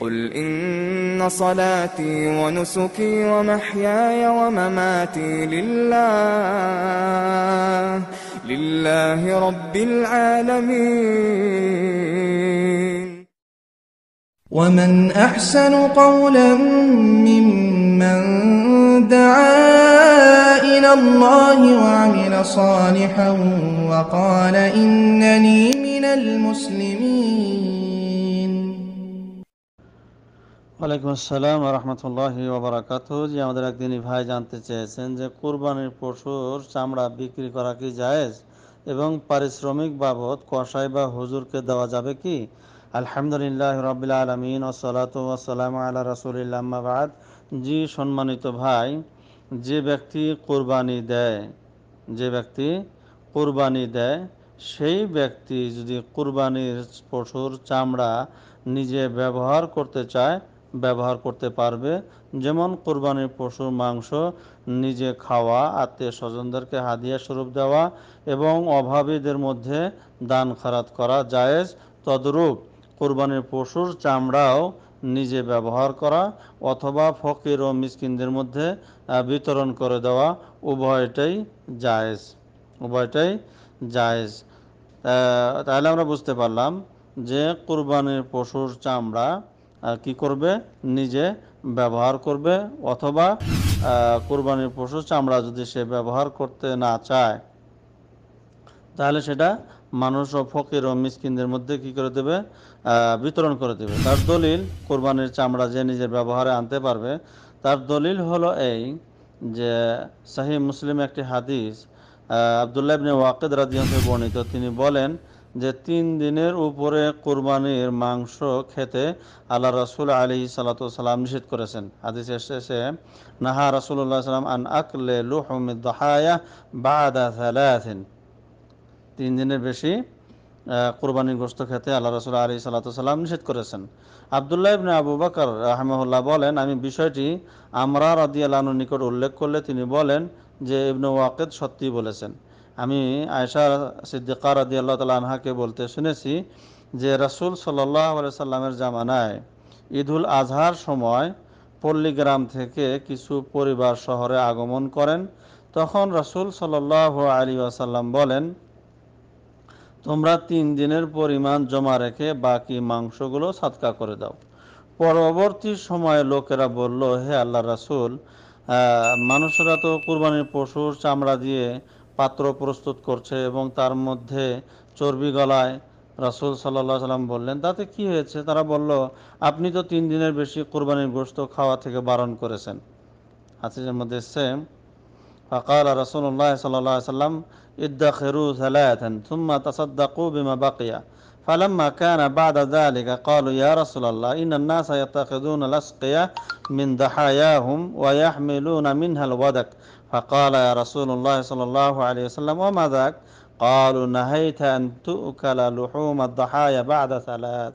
قل إن صلاتي ونسكي ومحياي ومماتي لله لله رب العالمين ومن أحسن قولا ممن دعا إلى الله وعمل صالحا وقال إنني من المسلمين ওয়ালাইকুম আসসালাম রহমতুল্লাহ ওবরাকাত যে আমাদের একদিনই ভাই জানতে চেয়েছেন যে কোরবানির পশুর চামড়া বিক্রি করা কি জায়েজ এবং পারিশ্রমিক বাবদ কষাই বা হুজুরকে দেওয়া যাবে কি আলহামদুলিল্লাহ রবিল আলমিন ওসলাত ওসালাম আল্লাহ রসুল রসুলিল্লামাবাদ জি সম্মানিত ভাই যে ব্যক্তি কোরবানি দেয় যে ব্যক্তি কোরবানি দেয় সেই ব্যক্তি যদি কোরবানির পশুর চামড়া নিজে ব্যবহার করতে চায় ব্যবহার করতে পারবে যেমন কোরবানির পশুর মাংস নিজে খাওয়া আত্মীয় স্বজনদেরকে হাদিয়া স্বরূপ দেওয়া এবং অভাবীদের মধ্যে দান খারাত করা জায়েজ তদরূপ কোরবানির পশুর চামড়াও নিজে ব্যবহার করা অথবা ফকির ও মিসকিনদের মধ্যে বিতরণ করে দেওয়া উভয়টাই জায়েজ উভয়টাই জায়েজ তাহলে আমরা বুঝতে পারলাম যে কোরবানির পশুর চামড়া কি করবে নিজে ব্যবহার করবে অথবা কোরবানির পশু চামড়া যদি সে ব্যবহার করতে না চায় তাহলে সেটা মানুষ ও ফকির ও মিসকিনদের মধ্যে কি করে দেবে বিতরণ করে দেবে তার দলিল কোরবানির চামড়া যে নিজের ব্যবহারে আনতে পারবে তার দলিল হলো এই যে সাহি মুসলিম একটি হাদিস আবদুল্লাহ ইবনে ওয়াকিদ রাজিয়াতে বর্ণিত তিনি বলেন যে তিন দিনের উপরে কোরবানির মাংস খেতে আল্লাহ রসুল আলী সাল্লাম নিষেধ করেছেন হাদিস শেষে নাহা রসুল্লাহ সাল্লাম আন আকলে লুহমিদাহায়া বাদা সালাহিন তিন দিনের বেশি কোরবানির গ্রস্ত খেতে আল্লাহ রসুল আলী সাল্লাম নিষেধ করেছেন আবদুল্লাহ ইবনে আবু বাকর রাহমহুল্লাহ বলেন আমি বিষয়টি আমরা রাদি আল্লাহর নিকট উল্লেখ করলে তিনি বলেন যে ইবনে ওয়াকেদ সত্যি বলেছেন আমি আয়সা সিদ্দিকার আদি আল্লাহ তালা আনহাকে বলতে শুনেছি যে রাসুল সাল্লাহ সাল্লামের জামানায় ঈদুল আজহার সময় পল্লীগ্রাম থেকে কিছু পরিবার শহরে আগমন করেন তখন রাসুল সাল্লাহ আলী আসাল্লাম বলেন তোমরা তিন দিনের পরিমাণ জমা রেখে বাকি মাংসগুলো সাতকা করে দাও পরবর্তী সময়ে লোকেরা বলল হে আল্লাহ রাসুল মানুষরা তো কুরবানির পশুর চামড়া দিয়ে পাত্র প্রস্তুত করছে এবং তার মধ্যে চর্বি গলায় রাসুল সাল্লাহ সাল্লাম বললেন তাতে কি হয়েছে তারা বলল আপনি তো তিন দিনের বেশি কোরবানির গোস্ত খাওয়া থেকে বারণ করেছেন হাসিজের মধ্যে সেম ফাকাল রাসুল্লাহ সাল্লাহ সাল্লাম ইদ্দা খেরু সালায়াতেন সুম্মা তাসাদ্দাকু বিমা বাকিয়া فلما كان بعد ذلك قالوا يا رسول الله إن الناس يتخذون الأسقية من ضحاياهم ويحملون منها الودك فقال يا رسول الله صلى الله عليه وسلم وما ذاك قالوا نهيت أن تؤكل لحوم الضحايا بعد ثلاث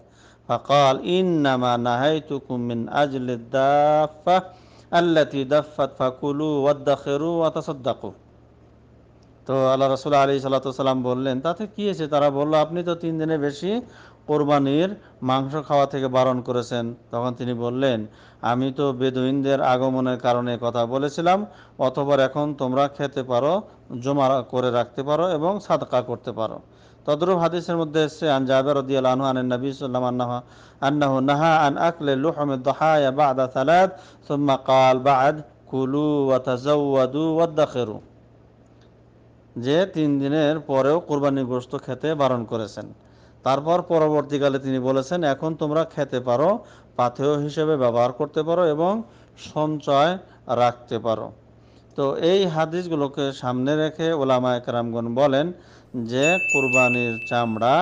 فقال إنما نهيتكم من أجل الدافة التي دفت فكلوا وادخروا وتصدقوا তো আল্লাহ রসুল আলী সাল্লাম বললেন তাতে কি আছে তারা বলল আপনি তো তিন দিনে বেশি কোরবানির মাংস খাওয়া থেকে বারণ করেছেন তখন তিনি বললেন আমি তো বেদুইনদের আগমনের কারণে কথা বলেছিলাম অথবা এখন তোমরা খেতে পারো জমা করে রাখতে পারো এবং সাদকা করতে পারো তদ্রুপ হাদিসের মধ্যে এসছে আন জাবের রদিয়াল আনহু আনেন নবী সাল্লাম আন্নাহ আন্নাহু নাহা আন আকলে লুহমে বা আদা সালাদ সুম্মা কাল বাদ কুলু ওয়াতাজাওয়াদু ওয়াদাখিরু যে তিন দিনের পরেও কোরবানি গোস্ত খেতে বারণ করেছেন তারপর পরবর্তীকালে তিনি বলেছেন এখন তোমরা খেতে পারো পাথেয় হিসেবে ব্যবহার করতে পারো এবং সঞ্চয় রাখতে পারো তো এই হাদিসগুলোকে সামনে রেখে ওলামা একরামগণ বলেন যে কুরবানির চামড়া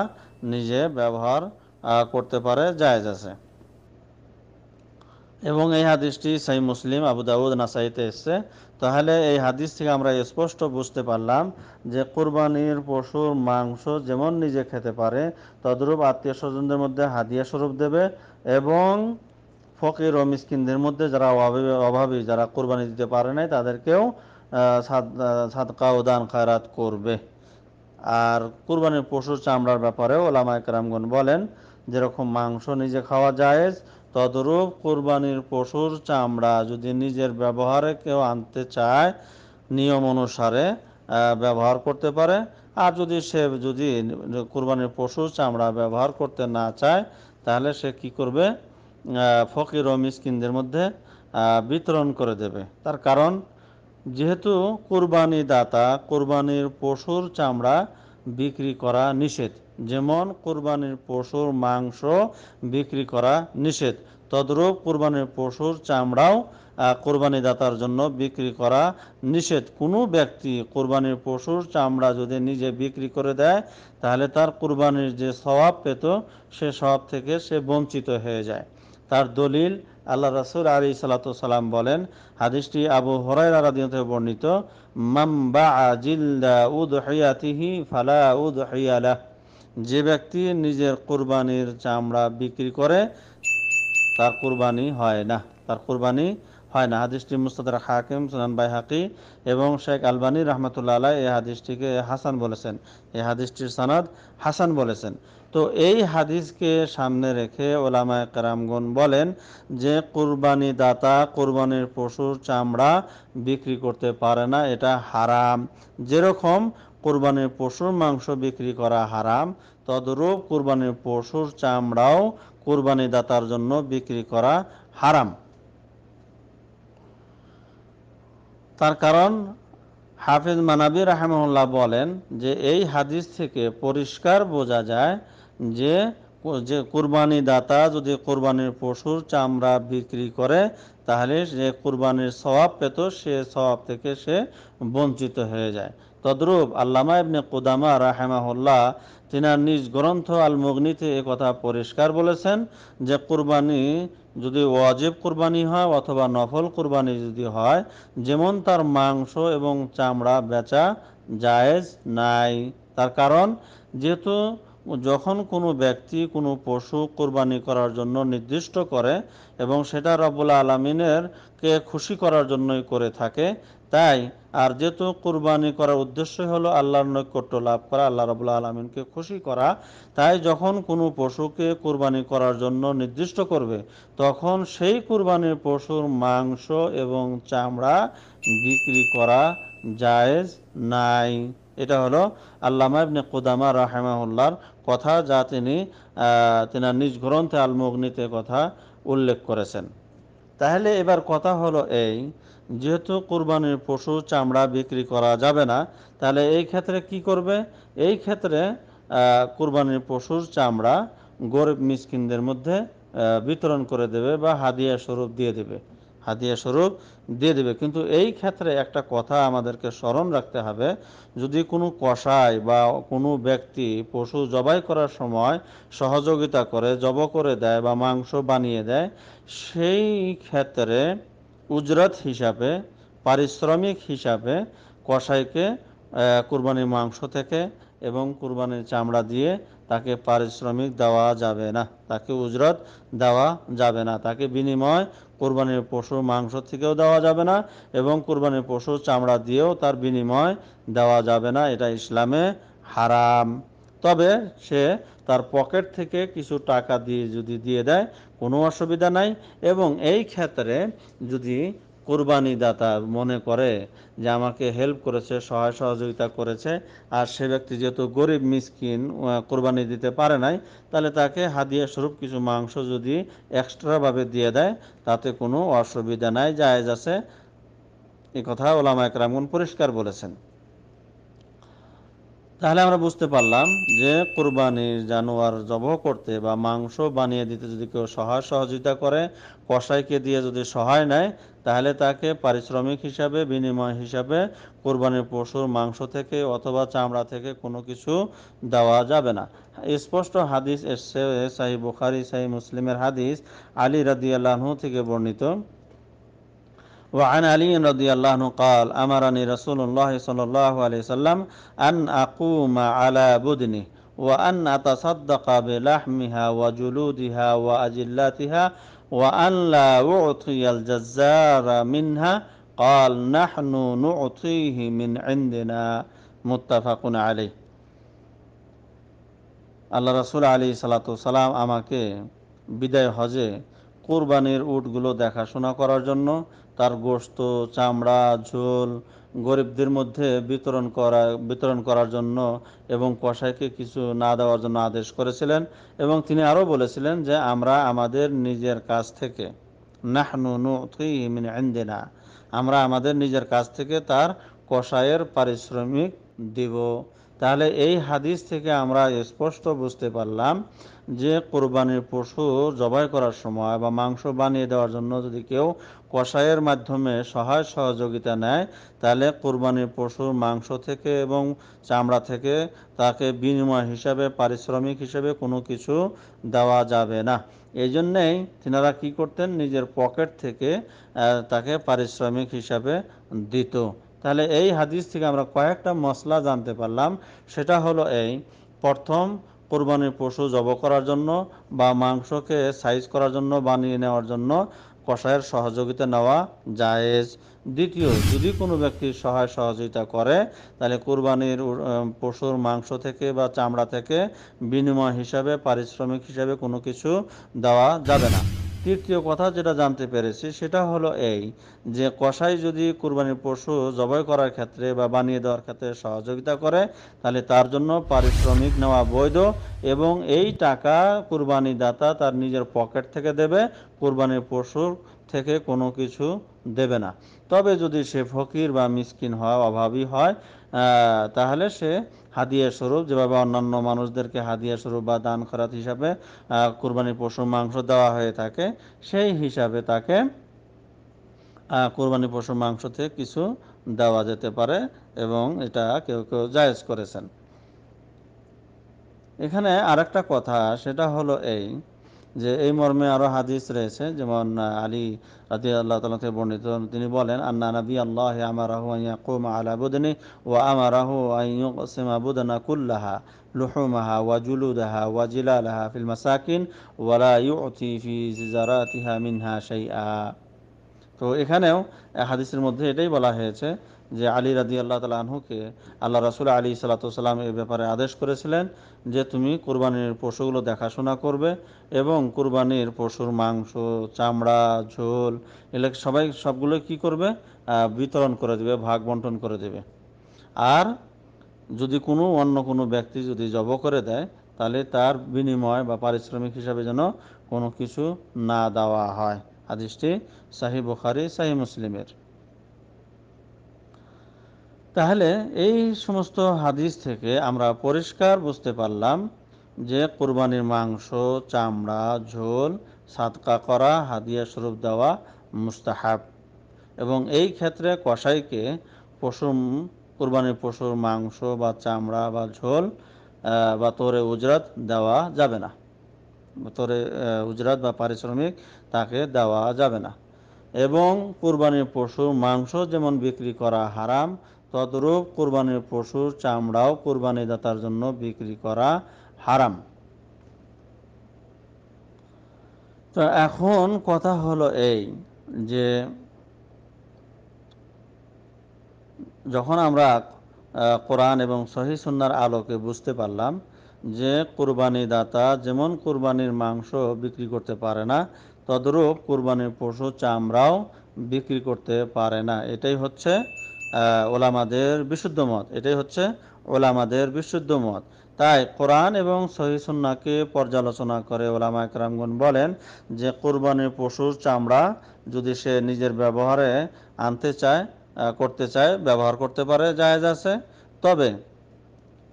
নিজে ব্যবহার করতে পারে জায়জ আছে এবং এই হাদিসটি সাই মুসলিম আবু দাউদ নাসাইতে এসছে তাহলে এই হাদিস থেকে আমরা স্পষ্ট বুঝতে পারলাম যে কোরবানির পশুর মাংস যেমন নিজে খেতে পারে তদ্রূপ আত্মীয় স্বজনদের মধ্যে হাদিয়া স্বরূপ দেবে এবং ফকির ও মিসকিনদের মধ্যে যারা অভাবী যারা কোরবানি দিতে পারে নাই তাদেরকেও সাদকা ও দান খায়রাত করবে আর কোরবানির পশুর চামড়ার ব্যাপারেও ওলামা একরামগণ বলেন যেরকম মাংস নিজে খাওয়া যায় তদরূপ কোরবানির পশুর চামড়া যদি নিজের ব্যবহারে কেউ আনতে চায় নিয়ম অনুসারে ব্যবহার করতে পারে আর যদি সে যদি কোরবানির পশু চামড়া ব্যবহার করতে না চায় তাহলে সে কি করবে ফকির ও মিসকিনদের মধ্যে বিতরণ করে দেবে তার কারণ যেহেতু কোরবানি দাতা কোরবানির পশুর চামড়া বিক্রি করা নিষেধ যেমন কোরবানির পশুর মাংস বিক্রি করা নিষেধ তদ্রূপ কোরবানির পশুর চামড়াও কোরবানি দাতার জন্য বিক্রি করা নিষেধ কোনো ব্যক্তি কোরবানির পশুর চামড়া যদি নিজে বিক্রি করে দেয় তাহলে তার কোরবানির যে স্বভাব পেত সে স্বভাব থেকে সে বঞ্চিত হয়ে যায় তার দলিল আল্লাহ রাসুল আলী সালাতাম বলেন হাদিসটি আবু হরাই বর্ণিত মাম্বা উদ ফালা উদ যে ব্যক্তি নিজের কোরবানির চামড়া বিক্রি করে তার কোরবানি হয় না তার কোরবানি হয় না হাদিসটি মুস্তাদার হাকিম সুনান বাই হাকি এবং শেখ আলবানী রহমতুল্লা আলাই এই হাদিসটিকে হাসান বলেছেন এই হাদিসটির সনাদ হাসান বলেছেন তো এই হাদিসকে সামনে রেখে ওলামায় কারামগণ বলেন যে কুরবানি দাতা কুরবানির পশুর চামড়া বিক্রি করতে পারে না এটা হারাম যেরকম কোরবানির পশুর মাংস বিক্রি করা হারাম তদরূপ কোরবানির পশুর চামড়াও কোরবানি দাতার জন্য বিক্রি করা হারাম তার কারণ হাফিজ মানাবি রাহেমহল্লা বলেন যে এই হাদিস থেকে পরিষ্কার বোঝা যায় যে যে কুরবানি দাতা যদি কোরবানির পশুর চামড়া বিক্রি করে তাহলে যে কুরবানির স্বভাব পেত সে স্বভাব থেকে সে বঞ্চিত হয়ে যায় তদ্রূপ আল্লামা ইবনে কুদামা রাহেমাহুল্লাহ তিনার নিজ গ্রন্থ আল মগ্নিতে কথা পরিষ্কার বলেছেন যে কুরবানি যদি ওয়াজেব কোরবানি হয় অথবা নফল কোরবানি যদি হয় যেমন তার মাংস এবং চামড়া বেচা জায়েজ নাই তার কারণ যেহেতু যখন কোনো ব্যক্তি কোনো পশু কোরবানি করার জন্য নির্দিষ্ট করে এবং সেটা রবুল্লা আলমিনের কে খুশি করার জন্যই করে থাকে তাই আর যেহেতু কোরবানি করার উদ্দেশ্য হলো আল্লাহর নৈকট্য লাভ করা আল্লাহ রবুল্লা আলমিনকে খুশি করা তাই যখন কোনো পশুকে কোরবানি করার জন্য নির্দিষ্ট করবে তখন সেই কোরবানির পশুর মাংস এবং চামড়া বিক্রি করা জায়েজ নাই এটা হলো আল্লামা ইবনে কুদামা রাহেমাহুল্লার কথা যা তিনি তিনি নিজ গ্রন্থে আলমগ্নিতে কথা উল্লেখ করেছেন তাহলে এবার কথা হলো এই যেহেতু কোরবানির পশু চামড়া বিক্রি করা যাবে না তাহলে এই ক্ষেত্রে কি করবে এই ক্ষেত্রে কোরবানির পশুর চামড়া গরিব মিসকিনদের মধ্যে বিতরণ করে দেবে বা হাদিয়া স্বরূপ দিয়ে দেবে হাদিয়া স্বরূপ দিয়ে দেবে কিন্তু এই ক্ষেত্রে একটা কথা আমাদেরকে স্মরণ রাখতে হবে যদি কোনো কষাই বা কোনো ব্যক্তি পশু জবাই করার সময় সহযোগিতা করে জব করে দেয় বা মাংস বানিয়ে দেয় সেই ক্ষেত্রে উজরত হিসাবে পারিশ্রমিক হিসাবে কষাইকে কুরবানির মাংস থেকে এবং কুরবানির চামড়া দিয়ে তাকে পারিশ্রমিক দেওয়া যাবে না তাকে উজরত দেওয়া যাবে না তাকে বিনিময় কোরবানির পশু মাংস থেকেও দেওয়া যাবে না এবং কোরবানির পশুর চামড়া দিয়েও তার বিনিময় দেওয়া যাবে না এটা ইসলামে হারাম তবে সে তার পকেট থেকে কিছু টাকা দিয়ে যদি দিয়ে দেয় কোনো অসুবিধা নাই এবং এই ক্ষেত্রে যদি কুরবানি দাতা মনে করে যে আমাকে হেল্প করেছে সহায় সহযোগিতা করেছে আর সে ব্যক্তি যেহেতু গরিব মিসকিন কোরবানি দিতে পারে নাই তাহলে তাকে হাদিয়া স্বরূপ কিছু মাংস যদি এক্সট্রাভাবে দিয়ে দেয় তাতে কোনো অসুবিধা নাই জায়েজ আছে এ কথা ওলামা একরামগুন পরিষ্কার বলেছেন তাহলে আমরা বুঝতে পারলাম যে কোরবানির জানোয়ার জবহ করতে বা মাংস বানিয়ে দিতে যদি কেউ সহায় সহযোগিতা করে কষাইকে দিয়ে যদি সহায় নেয় তাহলে তাকে পারিশ্রমিক হিসাবে বিনিময় হিসাবে কোরবানির পশুর মাংস থেকে অথবা চামড়া থেকে কোনো কিছু দেওয়া যাবে না স্পষ্ট হাদিস এসছে সাহি বুখারি সাহি মুসলিমের হাদিস আলী রাদিয়াল্লাহু থেকে বর্ণিত وعن علي رضي الله عنه قال أمرني رسول الله صلى الله عليه وسلم أن أقوم على بدنه وأن أتصدق بلحمها وجلودها وأجلاتها وأن لا أعطي الجزار منها قال نحن نعطيه من عندنا متفق عليه আল্লাহ রসুল আলী সালাতাম আমাকে বিদায় হজে কোরবানির উটগুলো দেখাশোনা করার জন্য তার গোস্ত চামড়া ঝোল গরিবদের মধ্যে বিতরণ করা বিতরণ করার জন্য এবং কষাইকে কিছু না দেওয়ার জন্য আদেশ করেছিলেন এবং তিনি আরও বলেছিলেন যে আমরা আমাদের নিজের কাছ থেকে নাহনু নুতিমিন না আমরা আমাদের নিজের কাছ থেকে তার কষায়ের পারিশ্রমিক দিব তাহলে এই হাদিস থেকে আমরা স্পষ্ট বুঝতে পারলাম যে কোরবানির পশু জবাই করার সময় বা মাংস বানিয়ে দেওয়ার জন্য যদি কেউ কষায়ের মাধ্যমে সহায় সহযোগিতা নেয় তাহলে কোরবানির পশুর মাংস থেকে এবং চামড়া থেকে তাকে বিনিময় হিসাবে পারিশ্রমিক হিসেবে কোনো কিছু দেওয়া যাবে না এই জন্যেই তিনারা কি করতেন নিজের পকেট থেকে তাকে পারিশ্রমিক হিসাবে দিত তাহলে এই হাদিস থেকে আমরা কয়েকটা মশলা জানতে পারলাম সেটা হলো এই প্রথম কোরবানির পশু জব করার জন্য বা মাংসকে সাইজ করার জন্য বানিয়ে নেওয়ার জন্য কষায়ের সহযোগিতা নেওয়া জায়েজ দ্বিতীয় যদি কোনো ব্যক্তি সহায় সহযোগিতা করে তাহলে কোরবানির পশুর মাংস থেকে বা চামড়া থেকে বিনিময় হিসাবে পারিশ্রমিক হিসাবে কোনো কিছু দেওয়া যাবে না তৃতীয় কথা যেটা জানতে পেরেছি সেটা হলো এই যে কষাই যদি কুরবানির পশু জবাই করার ক্ষেত্রে বা বানিয়ে দেওয়ার ক্ষেত্রে সহযোগিতা করে তাহলে তার জন্য পারিশ্রমিক নেওয়া বৈধ এবং এই টাকা কুরবানি দাতা তার নিজের পকেট থেকে দেবে কুরবানির পশুর থেকে কোনো কিছু দেবে না তবে যদি সে ফকির বা মিসকিন হয় অভাবী হয় তাহলে সে হাদিয়া স্বরূপ যেভাবে অন্যান্য মানুষদেরকে হাদিয়া স্বরূপ বা দান খরাত হিসাবে কুরবানি পশু মাংস দেওয়া হয়ে থাকে সেই হিসাবে তাকে কোরবানি পশু মাংস থেকে কিছু দেওয়া যেতে পারে এবং এটা কেউ কেউ জায়েজ করেছেন এখানে আরেকটা কথা সেটা হলো এই যে এই মর্মে আরো হাদিস রয়েছে যেমন আলী রাতি আল্লাহ তালা থেকে বর্ণিত তিনি বলেন আন্না নবী আল্লাহ আমারাহু আইয়াকুম আলা বুদনি ও আমারাহু আইয়ুকসিমা বুদনা কুল্লাহা লুহুমাহা ওয়া জুলুদাহা ওয়া জিলালাহা ফিল মাসাকিন ওয়ালা ইউতি ফি জিজারাতিহা মিনহা শাইআ তো এখানেও হাদিসের মধ্যে এটাই বলা হয়েছে যে আলী রাজি আল্লাহ তালা আনহুকে আল্লাহ রাসুল আলী সাল্লাতাম এ ব্যাপারে আদেশ করেছিলেন যে তুমি কোরবানির পশুগুলো দেখাশোনা করবে এবং কোরবানির পশুর মাংস চামড়া ঝোল এলে সবাই সবগুলো কি করবে বিতরণ করে দেবে ভাগ বন্টন করে দেবে আর যদি কোনো অন্য কোনো ব্যক্তি যদি জব করে দেয় তাহলে তার বিনিময় বা পারিশ্রমিক হিসাবে যেন কোনো কিছু না দেওয়া হয় আদিষ্টি সাহি বুখারি সাহি মুসলিমের তাহলে এই সমস্ত হাদিস থেকে আমরা পরিষ্কার বুঝতে পারলাম যে কোরবানির মাংস চামড়া ঝোল সাতকা করা হাদিয়া স্বরূপ দেওয়া মুস্তাহাব এবং এই ক্ষেত্রে কষাইকে পশু কোরবানির পশুর মাংস বা চামড়া বা ঝোল বা তোরে উজরাত দেওয়া যাবে না তোরে উজরাত বা পারিশ্রমিক তাকে দেওয়া যাবে না এবং কোরবানির পশুর মাংস যেমন বিক্রি করা হারাম তদরূপ কোরবানির পশুর চামড়াও কোরবানি দাতার জন্য বিক্রি করা হারাম তো এখন কথা হলো এই যে যখন আমরা কোরআন এবং সহি সন্ন্যার আলোকে বুঝতে পারলাম যে কোরবানি দাতা যেমন কোরবানির মাংস বিক্রি করতে পারে না তদরূপ কোরবানির পশু চামড়াও বিক্রি করতে পারে না এটাই হচ্ছে ওলামাদের বিশুদ্ধ মত এটাই হচ্ছে ওলামাদের বিশুদ্ধ মত তাই কোরআন এবং সহিসুন্নাকে পর্যালোচনা করে ওলামা একরামগুন বলেন যে কোরবানির পশুর চামড়া যদি সে নিজের ব্যবহারে আনতে চায় করতে চায় ব্যবহার করতে পারে জায়েজ আছে তবে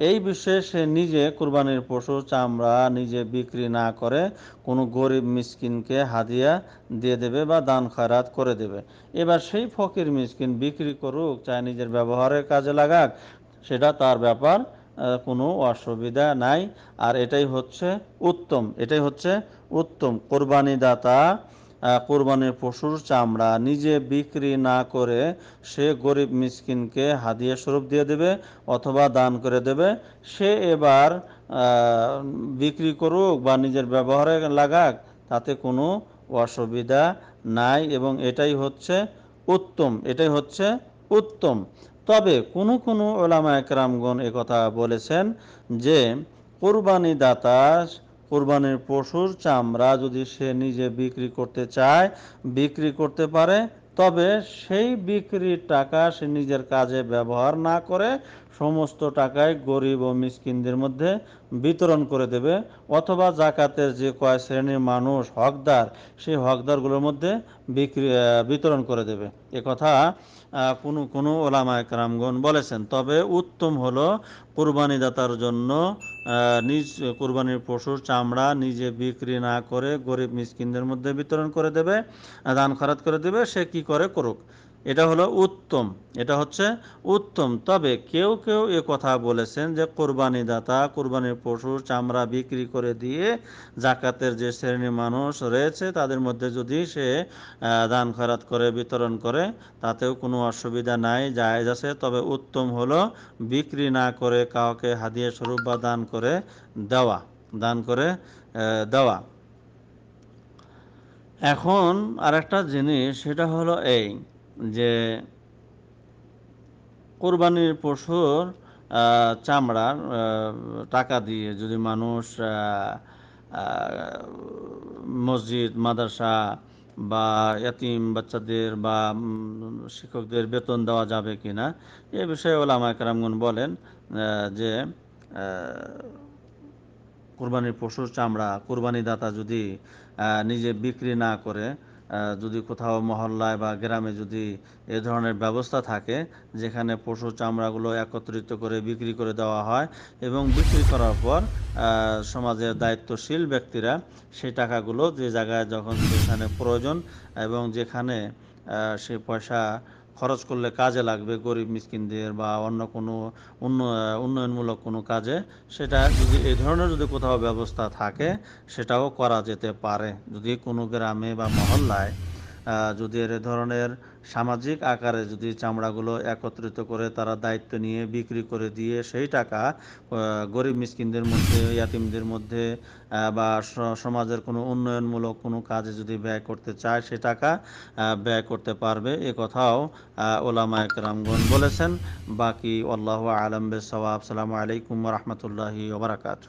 এই বিষয়ে সে নিজে কুরবানির পশু চামড়া নিজে বিক্রি না করে কোনো গরিব মিসকিনকে হাদিয়া দিয়ে দেবে বা দান খয়রাত করে দেবে এবার সেই ফকির মিসকিন বিক্রি করুক চাই নিজের ব্যবহারের কাজে লাগাক সেটা তার ব্যাপার কোনো অসুবিধা নাই আর এটাই হচ্ছে উত্তম এটাই হচ্ছে উত্তম কোরবানিদাতা কোরবানির পশুর চামড়া নিজে বিক্রি না করে সে গরিব মিসকিনকে হাদিয়া স্বরূপ দিয়ে দেবে অথবা দান করে দেবে সে এবার বিক্রি করুক বা নিজের ব্যবহারে লাগাক তাতে কোনো অসুবিধা নাই এবং এটাই হচ্ছে উত্তম এটাই হচ্ছে উত্তম তবে কোনো কোনো ওলামা একরামগণ কথা বলেছেন যে কোরবানি দাতা কোরবানির পশুর চামড়া যদি সে নিজে বিক্রি করতে চায় বিক্রি করতে পারে তবে সেই বিক্রির টাকা সে নিজের কাজে ব্যবহার না করে সমস্ত টাকায় গরিব ও মিসকিনদের মধ্যে বিতরণ করে দেবে অথবা জাকাতের যে কয় শ্রেণীর মানুষ হকদার সেই হকদারগুলোর মধ্যে বিক্রি বিতরণ করে দেবে এ কথা কোনো কোনো ওলামায় একরামগণ বলেছেন তবে উত্তম হলো কোরবানিদাতার জন্য নিজ কোরবানির পশুর চামড়া নিজে বিক্রি না করে গরিব মিসকিনদের মধ্যে বিতরণ করে দেবে দান খরাত করে দেবে সে কি করে করুক এটা হলো উত্তম এটা হচ্ছে উত্তম তবে কেউ কেউ এ কথা বলেছেন যে কোরবানি দাতা কোরবানির পশুর চামড়া বিক্রি করে দিয়ে জাকাতের যে শ্রেণীর মানুষ রয়েছে তাদের মধ্যে যদি সে দান খারাত করে বিতরণ করে তাতেও কোনো অসুবিধা নাই জায়েজ আছে তবে উত্তম হলো বিক্রি না করে কাউকে হাদিয়ে স্বরূপ বা দান করে দেওয়া দান করে দেওয়া এখন আরেকটা জিনিস সেটা হলো এই যে কোরবানির পশুর চামড়ার টাকা দিয়ে যদি মানুষ মসজিদ মাদ্রাসা বা এতিম বাচ্চাদের বা শিক্ষকদের বেতন দেওয়া যাবে কি না এ বিষয়ে ওলামা কারামগুন বলেন যে কোরবানির পশুর চামড়া কোরবানি দাতা যদি নিজে বিক্রি না করে যদি কোথাও মহল্লায় বা গ্রামে যদি এ ধরনের ব্যবস্থা থাকে যেখানে পশু চামড়াগুলো একত্রিত করে বিক্রি করে দেওয়া হয় এবং বিক্রি করার পর সমাজের দায়িত্বশীল ব্যক্তিরা সেই টাকাগুলো যে জায়গায় যখন যেখানে প্রয়োজন এবং যেখানে সে পয়সা খরচ করলে কাজে লাগবে গরিব মিসকিনদের বা অন্য কোনো উন্নয়নমূলক কোনো কাজে সেটা যদি এই ধরনের যদি কোথাও ব্যবস্থা থাকে সেটাও করা যেতে পারে যদি কোনো গ্রামে বা মহল্লায় যদি এ ধরনের সামাজিক আকারে যদি চামড়াগুলো একত্রিত করে তারা দায়িত্ব নিয়ে বিক্রি করে দিয়ে সেই টাকা গরিব মিসকিনদের মধ্যে ইয়াতিমদের মধ্যে বা সমাজের কোনো উন্নয়নমূলক কোনো কাজে যদি ব্যয় করতে চায় সে টাকা ব্যয় করতে পারবে এ কথাও ওলামা একরামগণ বলেছেন বাকি আল্লাহ আলম সওয়াব সালামু আলাইকুম রহমতুল্লাহি ওবরাকাতু